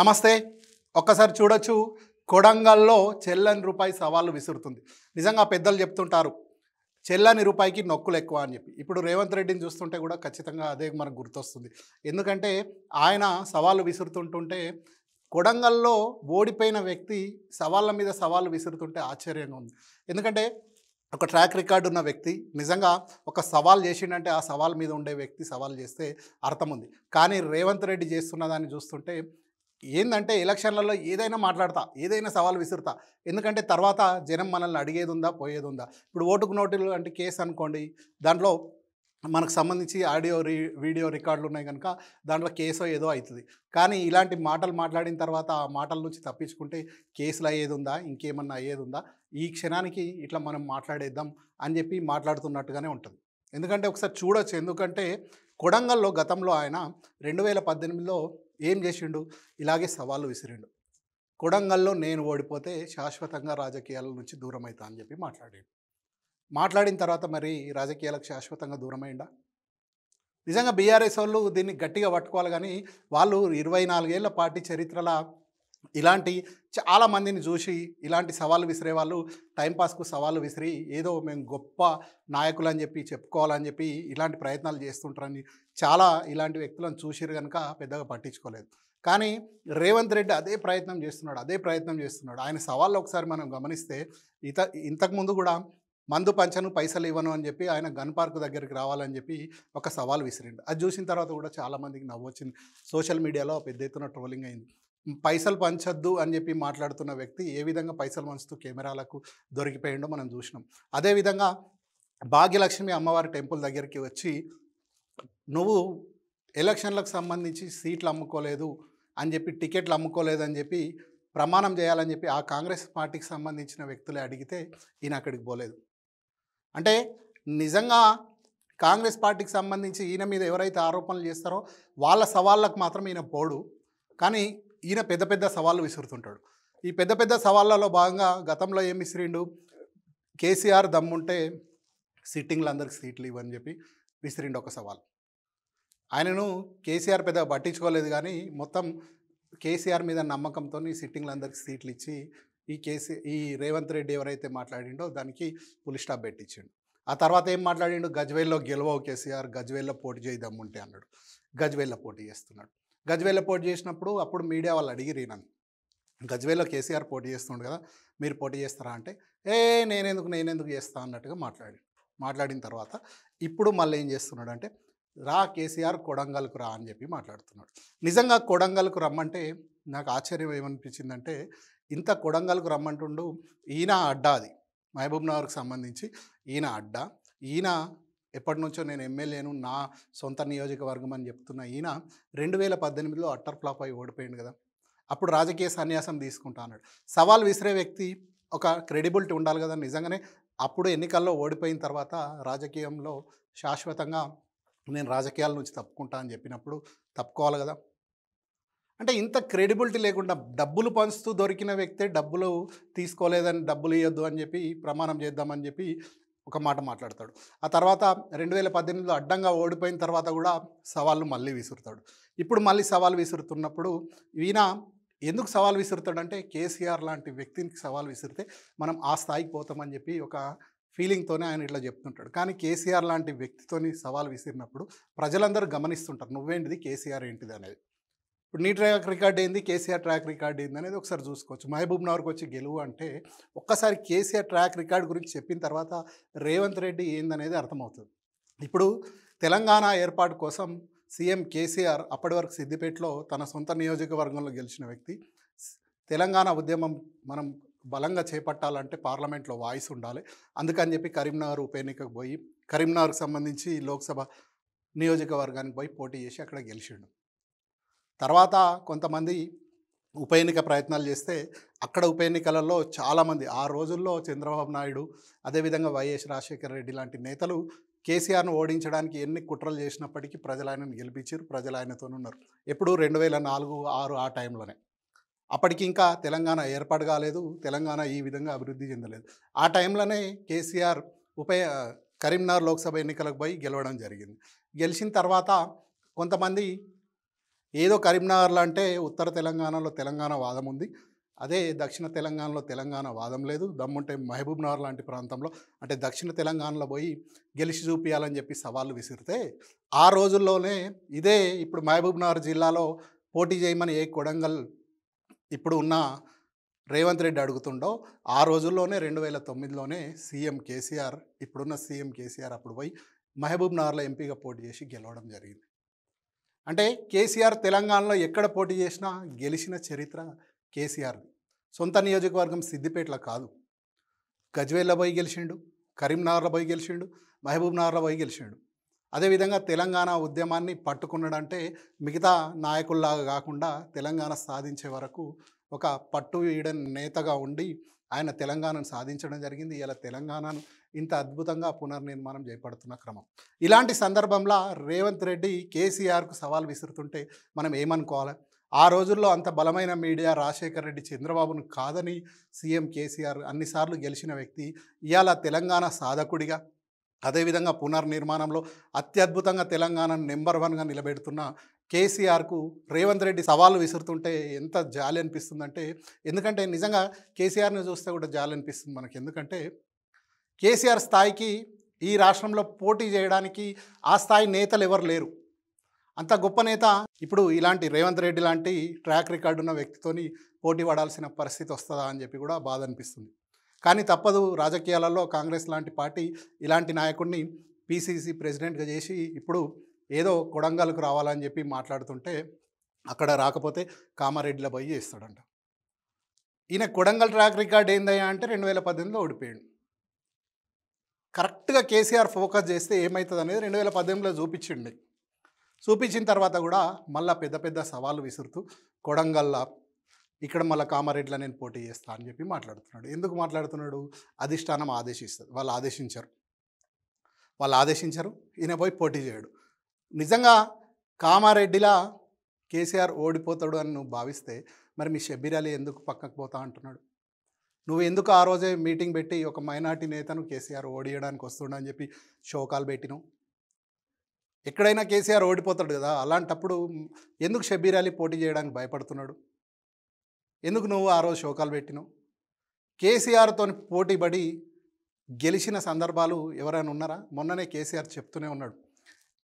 నమస్తే ఒక్కసారి చూడొచ్చు కొడంగల్లో చెల్లని రూపాయి సవాళ్ళు విసురుతుంది నిజంగా పెద్దలు చెప్తుంటారు చెల్లని రూపాయికి నొక్కులు ఎక్కువ అని చెప్పి ఇప్పుడు రేవంత్ రెడ్డిని చూస్తుంటే కూడా ఖచ్చితంగా అదే మనకు గుర్తొస్తుంది ఎందుకంటే ఆయన సవాళ్ళు విసురుతుంటుంటే కొడంగల్లో ఓడిపోయిన వ్యక్తి సవాళ్ళ మీద సవాళ్ళు విసురుతుంటే ఆశ్చర్యంగా ఉంది ఎందుకంటే ఒక ట్రాక్ రికార్డు ఉన్న వ్యక్తి నిజంగా ఒక సవాల్ చేసిండంటే ఆ సవాల్ మీద ఉండే వ్యక్తి సవాల్ చేస్తే అర్థం ఉంది కానీ రేవంత్ రెడ్డి చేస్తున్న దాన్ని చూస్తుంటే ఏందంటే ఎలక్షన్లలో ఏదైనా మాట్లాడతా ఏదైనా సవాల్ విసురుతా ఎందుకంటే తర్వాత జనం మనల్ని అడిగేది ఉందా పోయేది ఉందా ఇప్పుడు ఓటుకు నోటీలు అంటే కేసు అనుకోండి దాంట్లో మనకు సంబంధించి ఆడియో రీ వీడియో రికార్డులు ఉన్నాయి కనుక దాంట్లో కేసో ఏదో అవుతుంది కానీ ఇలాంటి మాటలు మాట్లాడిన తర్వాత ఆ మాటల నుంచి తప్పించుకుంటే కేసులు అయ్యేది ఉందా ఇంకేమన్నా అయ్యేది ఉందా ఈ క్షణానికి ఇట్లా మనం మాట్లాడేద్దాం అని చెప్పి మాట్లాడుతున్నట్టుగానే ఉంటుంది ఎందుకంటే ఒకసారి చూడొచ్చు ఎందుకంటే కొడంగల్లో గతంలో ఆయన రెండు వేల పద్దెనిమిదిలో ఏం చేసిండు ఇలాగే సవాళ్ళు విసిరిండు కొడంగల్లో నేను ఓడిపోతే శాశ్వతంగా రాజకీయాల నుంచి దూరం అవుతా అని చెప్పి మాట్లాడాడు మాట్లాడిన తర్వాత మరి రాజకీయాలకు శాశ్వతంగా దూరమైందా నిజంగా బీఆర్ఎస్ వాళ్ళు దీన్ని గట్టిగా పట్టుకోవాలి కానీ వాళ్ళు ఇరవై నాలుగేళ్ల పార్టీ చరిత్రలో ఇలాంటి చాలామందిని చూసి ఇలాంటి సవాళ్ళు విసిరే వాళ్ళు టైంపాస్కు సవాళ్ళు విసిరి ఏదో మేము గొప్ప నాయకులు అని చెప్పి చెప్పుకోవాలని చెప్పి ఇలాంటి ప్రయత్నాలు చేస్తుంటారని చాలా ఇలాంటి వ్యక్తులను చూసిరు కనుక పెద్దగా పట్టించుకోలేదు కానీ రేవంత్ రెడ్డి అదే ప్రయత్నం చేస్తున్నాడు అదే ప్రయత్నం చేస్తున్నాడు ఆయన సవాళ్ళు ఒకసారి మనం గమనిస్తే ఇత ఇంతకుముందు కూడా మందు పంచను పైసలు ఇవ్వను అని చెప్పి ఆయన గన్ పార్క్ దగ్గరికి రావాలని చెప్పి ఒక సవాల్ విసిరిండు అది చూసిన తర్వాత కూడా చాలామందికి నవ్వొచ్చింది సోషల్ మీడియాలో పెద్ద ఎత్తున ట్రోలింగ్ అయింది పైసలు పంచద్దు అని చెప్పి మాట్లాడుతున్న వ్యక్తి ఏ విధంగా పైసలు పంచుతూ కెమెరాలకు దొరికిపోయిండో మనం చూసినాం అదేవిధంగా భాగ్యలక్ష్మి అమ్మవారి టెంపుల్ దగ్గరికి వచ్చి నువ్వు ఎలక్షన్లకు సంబంధించి సీట్లు అమ్ముకోలేదు అని చెప్పి టికెట్లు అమ్ముకోలేదు అని చెప్పి ప్రమాణం చేయాలని చెప్పి ఆ కాంగ్రెస్ పార్టీకి సంబంధించిన వ్యక్తులే అడిగితే ఈయన అక్కడికి పోలేదు అంటే నిజంగా కాంగ్రెస్ పార్టీకి సంబంధించి ఈయన మీద ఎవరైతే ఆరోపణలు చేస్తారో వాళ్ళ సవాళ్ళకు మాత్రం ఈయన పోడు కానీ ఈయన పెద్ద పెద్ద సవాళ్ళు విసురుతుంటాడు ఈ పెద్ద పెద్ద సవాళ్ళలో భాగంగా గతంలో ఏం విసిరిండు కేసీఆర్ దమ్ముంటే సిట్టింగ్లు అందరికి సీట్లు ఇవ్వని చెప్పి విసిరిండు ఒక సవాల్ ఆయనను కేసీఆర్ పెద్ద పట్టించుకోలేదు కానీ మొత్తం కేసీఆర్ మీద నమ్మకంతో అందరికి సీట్లు ఇచ్చి ఈ కేసీ ఈ రేవంత్ రెడ్డి ఎవరైతే మాట్లాడిండో దానికి పులి స్టాప్ పెట్టించిండు ఆ తర్వాత ఏం మాట్లాడిండు గజ్వేల్లో గెలవవు కేసీఆర్ గజ్వేల్లో పోటీ చేయదమ్ముంటే అన్నాడు గజ్వేల్లో పోటీ చేస్తున్నాడు గజ్వేలో పోటీ చేసినప్పుడు అప్పుడు మీడియా వాళ్ళు అడిగిరి నన్ను గజ్వేలో కేసీఆర్ పోటీ చేస్తుండు కదా మీరు పోటీ చేస్తారా అంటే ఏ నేనెందుకు నేనెందుకు చేస్తా అన్నట్టుగా మాట్లాడి మాట్లాడిన తర్వాత ఇప్పుడు మళ్ళీ ఏం చేస్తున్నాడు అంటే రా కేసీఆర్ కొడంగల్కు రా అని చెప్పి మాట్లాడుతున్నాడు నిజంగా కొడంగల్కు రమ్మంటే నాకు ఆశ్చర్యం ఏమనిపించిందంటే ఇంత కొడంగల్కు రమ్మంటుండు ఈయన అడ్డా అది మహబూబ్ నగర్కి సంబంధించి ఈయన అడ్డా ఈయన ఎప్పటి నుంచో నేను ఎమ్మెల్యేను నా సొంత నియోజకవర్గం అని చెప్తున్న ఈయన రెండు వేల పద్దెనిమిదిలో అట్టర్ ఫ్లాప్ అయి ఓడిపోయింది కదా అప్పుడు రాజకీయ సన్యాసం తీసుకుంటా అన్నాడు సవాల్ విసిరే వ్యక్తి ఒక క్రెడిబిలిటీ ఉండాలి కదా నిజంగానే అప్పుడు ఎన్నికల్లో ఓడిపోయిన తర్వాత రాజకీయంలో శాశ్వతంగా నేను రాజకీయాల నుంచి తప్పుకుంటా అని చెప్పినప్పుడు తప్పుకోవాలి కదా అంటే ఇంత క్రెడిబిలిటీ లేకుండా డబ్బులు పంచుతూ దొరికిన వ్యక్తే డబ్బులు తీసుకోలేదని డబ్బులు ఇవ్వద్దు అని చెప్పి ప్రమాణం చేద్దామని చెప్పి ఒక మాట మాట్లాడతాడు ఆ తర్వాత రెండు వేల పద్దెనిమిదిలో అడ్డంగా ఓడిపోయిన తర్వాత కూడా సవాళ్ళు మళ్ళీ విసురుతాడు ఇప్పుడు మళ్ళీ సవాల్ విసురుతున్నప్పుడు ఈయన ఎందుకు సవాల్ విసురుతాడంటే కేసీఆర్ లాంటి వ్యక్తికి సవాల్ విసిరితే మనం ఆ స్థాయికి పోతామని చెప్పి ఒక ఫీలింగ్తోనే ఆయన ఇట్లా చెప్తుంటాడు కానీ కేసీఆర్ లాంటి వ్యక్తితోని సవాల్ విసిరినప్పుడు ప్రజలందరూ గమనిస్తుంటారు నువ్వేంటిది కేసీఆర్ ఏంటిది అనేది ఇప్పుడు నీ ట్రాక్ రికార్డ్ ఏంది కేసీఆర్ ట్రాక్ రికార్డ్ ఏంది అనేది ఒకసారి చూసుకోవచ్చు మహబూబ్ నగర్కి వచ్చి గెలువు అంటే ఒక్కసారి కేసీఆర్ ట్రాక్ రికార్డ్ గురించి చెప్పిన తర్వాత రేవంత్ రెడ్డి ఏందనేది అర్థమవుతుంది ఇప్పుడు తెలంగాణ ఏర్పాటు కోసం సీఎం కేసీఆర్ అప్పటి వరకు సిద్దిపేటలో తన సొంత నియోజకవర్గంలో గెలిచిన వ్యక్తి తెలంగాణ ఉద్యమం మనం బలంగా చేపట్టాలంటే పార్లమెంట్లో వాయిస్ ఉండాలి అందుకని చెప్పి కరీంనగర్ ఉప ఎన్నికకు పోయి కరీంనగర్కి సంబంధించి లోక్సభ నియోజకవర్గానికి పోయి పోటీ చేసి అక్కడ గెలిచిండు తర్వాత కొంతమంది ఉప ఎన్నిక ప్రయత్నాలు చేస్తే అక్కడ ఉప ఎన్నికలలో చాలామంది ఆ రోజుల్లో చంద్రబాబు నాయుడు అదేవిధంగా వైఎస్ రాజశేఖర రెడ్డి లాంటి నేతలు కేసీఆర్ను ఓడించడానికి ఎన్ని కుట్రలు చేసినప్పటికీ ప్రజలు ఆయనను గెలిపించారు ప్రజలు ఆయనతోనే ఉన్నారు ఎప్పుడు రెండు వేల నాలుగు ఆరు ఆ టైంలోనే అప్పటికి ఇంకా తెలంగాణ ఏర్పాటు కాలేదు తెలంగాణ ఈ విధంగా అభివృద్ధి చెందలేదు ఆ టైంలోనే కేసీఆర్ ఉప కరీంనగర్ లోక్సభ ఎన్నికలకు పోయి గెలవడం జరిగింది గెలిచిన తర్వాత కొంతమంది ఏదో కరీంనగర్లో అంటే ఉత్తర తెలంగాణలో తెలంగాణ వాదం ఉంది అదే దక్షిణ తెలంగాణలో తెలంగాణ వాదం లేదు దమ్ముంటే మహబూబ్ నగర్ లాంటి ప్రాంతంలో అంటే దక్షిణ తెలంగాణలో పోయి గెలిచి చూపించాలని చెప్పి సవాళ్ళు విసిరితే ఆ రోజుల్లోనే ఇదే ఇప్పుడు మహబూబ్ నగర్ జిల్లాలో పోటీ చేయమని ఏ కొడంగల్ ఇప్పుడు ఉన్న రేవంత్ రెడ్డి అడుగుతుండో ఆ రోజుల్లోనే రెండు వేల తొమ్మిదిలోనే సీఎం కేసీఆర్ ఇప్పుడున్న సీఎం కేసీఆర్ అప్పుడు పోయి మహబూబ్ నగర్లో ఎంపీగా పోటీ చేసి గెలవడం జరిగింది అంటే కేసీఆర్ తెలంగాణలో ఎక్కడ పోటీ చేసినా గెలిచిన చరిత్ర కేసీఆర్ది సొంత నియోజకవర్గం సిద్దిపేటలో కాదు గజ్వేల్లో పోయి గెలిచిండు కరీంనగర్లో పోయి గెలిచిండు మహబూబ్ నగర్లో పోయి గెలిచిండు అదేవిధంగా తెలంగాణ ఉద్యమాన్ని పట్టుకున్నాడంటే మిగతా నాయకుల్లాగా కాకుండా తెలంగాణ సాధించే వరకు ఒక పట్టు వీడని నేతగా ఉండి ఆయన తెలంగాణను సాధించడం జరిగింది ఇలా తెలంగాణను ఇంత అద్భుతంగా పునర్నిర్మాణం చేపడుతున్న క్రమం ఇలాంటి సందర్భంలో రేవంత్ రెడ్డి కేసీఆర్కు సవాల్ విసురుతుంటే మనం ఏమనుకోవాలి ఆ రోజుల్లో అంత బలమైన మీడియా రాజశేఖర రెడ్డి చంద్రబాబును కాదని సీఎం కేసీఆర్ అన్నిసార్లు గెలిచిన వ్యక్తి ఇవాళ తెలంగాణ సాధకుడిగా అదేవిధంగా పునర్నిర్మాణంలో అత్యద్భుతంగా తెలంగాణను నెంబర్ వన్గా నిలబెడుతున్న కేసీఆర్కు రేవంత్ రెడ్డి సవాళ్ళు విసురుతుంటే ఎంత జాలి అనిపిస్తుందంటే ఎందుకంటే నిజంగా కేసీఆర్ని చూస్తే కూడా జాలి అనిపిస్తుంది మనకి ఎందుకంటే కేసీఆర్ స్థాయికి ఈ రాష్ట్రంలో పోటీ చేయడానికి ఆ స్థాయి నేతలు ఎవరు లేరు అంత గొప్ప నేత ఇప్పుడు ఇలాంటి రేవంత్ రెడ్డి లాంటి ట్రాక్ రికార్డు ఉన్న వ్యక్తితోని పోటీ పడాల్సిన పరిస్థితి వస్తుందా అని చెప్పి కూడా బాధ అనిపిస్తుంది కానీ తప్పదు రాజకీయాలలో కాంగ్రెస్ లాంటి పార్టీ ఇలాంటి నాయకుడిని పీసీసీ ప్రెసిడెంట్గా చేసి ఇప్పుడు ఏదో కొడంగల్కు రావాలని చెప్పి మాట్లాడుతుంటే అక్కడ రాకపోతే కామారెడ్డిలో పోయి చేస్తాడంట ఈయన కొడంగల్ ట్రాక్ రికార్డ్ ఏందయ్యా అంటే రెండు వేల పద్దెనిమిదిలో ఓడిపోయాడు కరెక్ట్గా కేసీఆర్ ఫోకస్ చేస్తే ఏమవుతుంది అనేది రెండు వేల పద్దెనిమిదిలో చూపించిండి చూపించిన తర్వాత కూడా మళ్ళీ పెద్ద పెద్ద సవాళ్ళు విసురుతూ కొడంగల్ల ఇక్కడ మళ్ళీ కామారెడ్డిలో నేను పోటీ చేస్తా అని చెప్పి మాట్లాడుతున్నాడు ఎందుకు మాట్లాడుతున్నాడు అధిష్టానం ఆదేశిస్తుంది వాళ్ళు ఆదేశించరు వాళ్ళు ఆదేశించరు ఈయన పోయి పోటీ చేయడు నిజంగా కామారెడ్డిలా కేసీఆర్ ఓడిపోతాడు అని నువ్వు భావిస్తే మరి మీ షబ్బీర్ అలీ ఎందుకు పక్కకు పోతా అంటున్నాడు నువ్వు ఎందుకు ఆ రోజే మీటింగ్ పెట్టి ఒక మైనార్టీ నేతను కేసీఆర్ ఓడియడానికి వస్తుండని చెప్పి షోకాలు పెట్టినావు ఎక్కడైనా కేసీఆర్ ఓడిపోతాడు కదా అలాంటప్పుడు ఎందుకు షబ్బీర్ అలీ పోటీ చేయడానికి భయపడుతున్నాడు ఎందుకు నువ్వు ఆ రోజు షోకాలు పెట్టినావు కేసీఆర్తో పోటీ పడి గెలిచిన సందర్భాలు ఎవరైనా ఉన్నారా మొన్ననే కేసీఆర్ చెప్తూనే ఉన్నాడు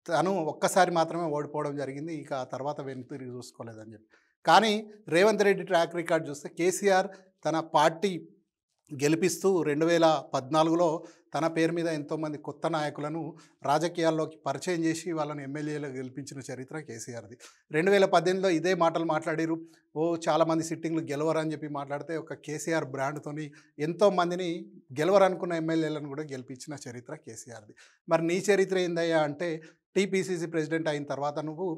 తను ఒక్కసారి మాత్రమే ఓడిపోవడం జరిగింది ఇక ఆ తర్వాత వెను తిరిగి చూసుకోలేదని చెప్పి కానీ రేవంత్ రెడ్డి ట్రాక్ రికార్డ్ చూస్తే కేసీఆర్ తన పార్టీ గెలిపిస్తూ రెండు వేల పద్నాలుగులో తన పేరు మీద ఎంతోమంది కొత్త నాయకులను రాజకీయాల్లోకి పరిచయం చేసి వాళ్ళని ఎమ్మెల్యేలు గెలిపించిన చరిత్ర కేసీఆర్ది రెండు వేల పద్దెనిమిదిలో ఇదే మాటలు మాట్లాడారు ఓ చాలామంది సిట్టింగ్లు గెలవరని చెప్పి మాట్లాడితే ఒక కేసీఆర్ బ్రాండ్తోని ఎంతోమందిని గెలవరనుకున్న ఎమ్మెల్యేలను కూడా గెలిపించిన చరిత్ర కేసీఆర్ది మరి నీ చరిత్ర ఏందయ్యా అంటే టీపీసీసీ ప్రెసిడెంట్ అయిన తర్వాత నువ్వు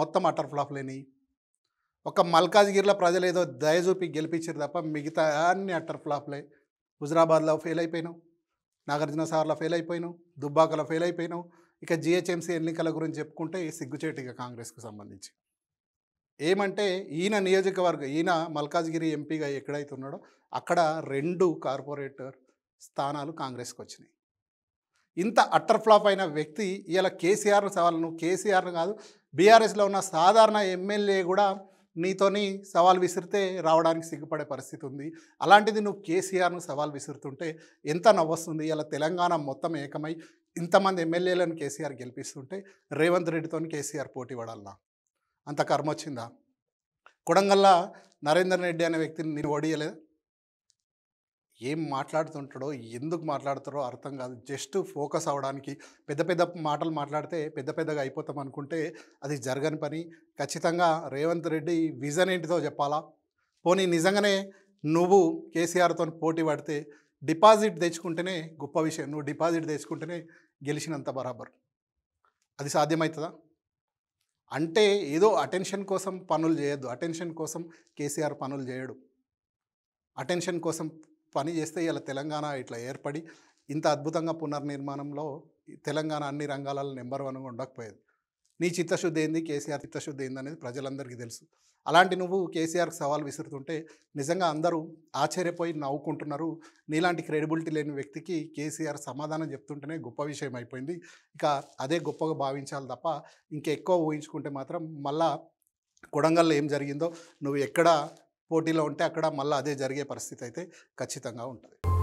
మొత్తం అటర్ ఫ్లాప్ లేని ఒక మల్కాజ్గిరిలో ప్రజలు ఏదో దయచూపి గెలిపించారు తప్ప మిగతా అన్ని అట్టర్ ఫ్లాప్లై హుజరాబాద్లో ఫెయిల్ అయిపోయినావు నాగార్జున సార్లో ఫెయిల్ అయిపోయినావు దుబ్బాకలో ఫెయిల్ అయిపోయినావు ఇక జిహెచ్ఎంసీ ఎన్నికల గురించి చెప్పుకుంటే సిగ్గుచేటిగా కాంగ్రెస్కు సంబంధించి ఏమంటే ఈయన నియోజకవర్గం ఈయన మల్కాజ్గిరి ఎంపీగా ఎక్కడైతే ఉన్నాడో అక్కడ రెండు కార్పొరేటర్ స్థానాలు కాంగ్రెస్కి వచ్చినాయి ఇంత అట్టర్ ఫ్లాప్ అయిన వ్యక్తి ఇలా కేసీఆర్ సవాళ్ళను కేసీఆర్ కేసీఆర్ను కాదు బీఆర్ఎస్లో ఉన్న సాధారణ ఎమ్మెల్యే కూడా నీతోని సవాల్ విసిరితే రావడానికి సిగ్గుపడే పరిస్థితి ఉంది అలాంటిది నువ్వు కేసీఆర్ను సవాల్ విసురుతుంటే ఎంత నవ్వొస్తుంది ఇలా తెలంగాణ మొత్తం ఏకమై ఇంతమంది ఎమ్మెల్యేలను కేసీఆర్ గెలిపిస్తుంటే రేవంత్ రెడ్డితో కేసీఆర్ పోటీ పడాలనా అంత కర్మ వచ్చిందా కొడంగల్లా నరేందర్ రెడ్డి అనే వ్యక్తిని నేను ఓడియలేదు ఏం మాట్లాడుతుంటాడో ఎందుకు మాట్లాడతారో అర్థం కాదు జస్ట్ ఫోకస్ అవ్వడానికి పెద్ద పెద్ద మాటలు మాట్లాడితే పెద్ద పెద్దగా అయిపోతాం అనుకుంటే అది జరగని పని ఖచ్చితంగా రేవంత్ రెడ్డి విజన్ ఏంటిదో చెప్పాలా పోనీ నిజంగానే నువ్వు కేసీఆర్తో పోటీ పడితే డిపాజిట్ తెచ్చుకుంటేనే గొప్ప విషయం నువ్వు డిపాజిట్ తెచ్చుకుంటేనే గెలిచినంత బరాబర్ అది సాధ్యమవుతుందా అంటే ఏదో అటెన్షన్ కోసం పనులు చేయొద్దు అటెన్షన్ కోసం కేసీఆర్ పనులు చేయడు అటెన్షన్ కోసం పని చేస్తే ఇలా తెలంగాణ ఇట్లా ఏర్పడి ఇంత అద్భుతంగా పునర్నిర్మాణంలో తెలంగాణ అన్ని రంగాలలో నెంబర్ వన్గా ఉండకపోయేది నీ చిత్తశుద్ధి ఏంది కేసీఆర్ చిత్తశుద్ధి ఏంది అనేది ప్రజలందరికీ తెలుసు అలాంటి నువ్వు కేసీఆర్కి సవాల్ విసురుతుంటే నిజంగా అందరూ ఆశ్చర్యపోయి నవ్వుకుంటున్నారు నీలాంటి క్రెడిబిలిటీ లేని వ్యక్తికి కేసీఆర్ సమాధానం చెప్తుంటేనే గొప్ప విషయం అయిపోయింది ఇక అదే గొప్పగా భావించాలి తప్ప ఇంకెక్కువ ఊహించుకుంటే మాత్రం మళ్ళా కొడంగల్లో ఏం జరిగిందో నువ్వు ఎక్కడ పోటీలో ఉంటే అక్కడ మళ్ళీ అదే జరిగే పరిస్థితి అయితే ఖచ్చితంగా ఉంటుంది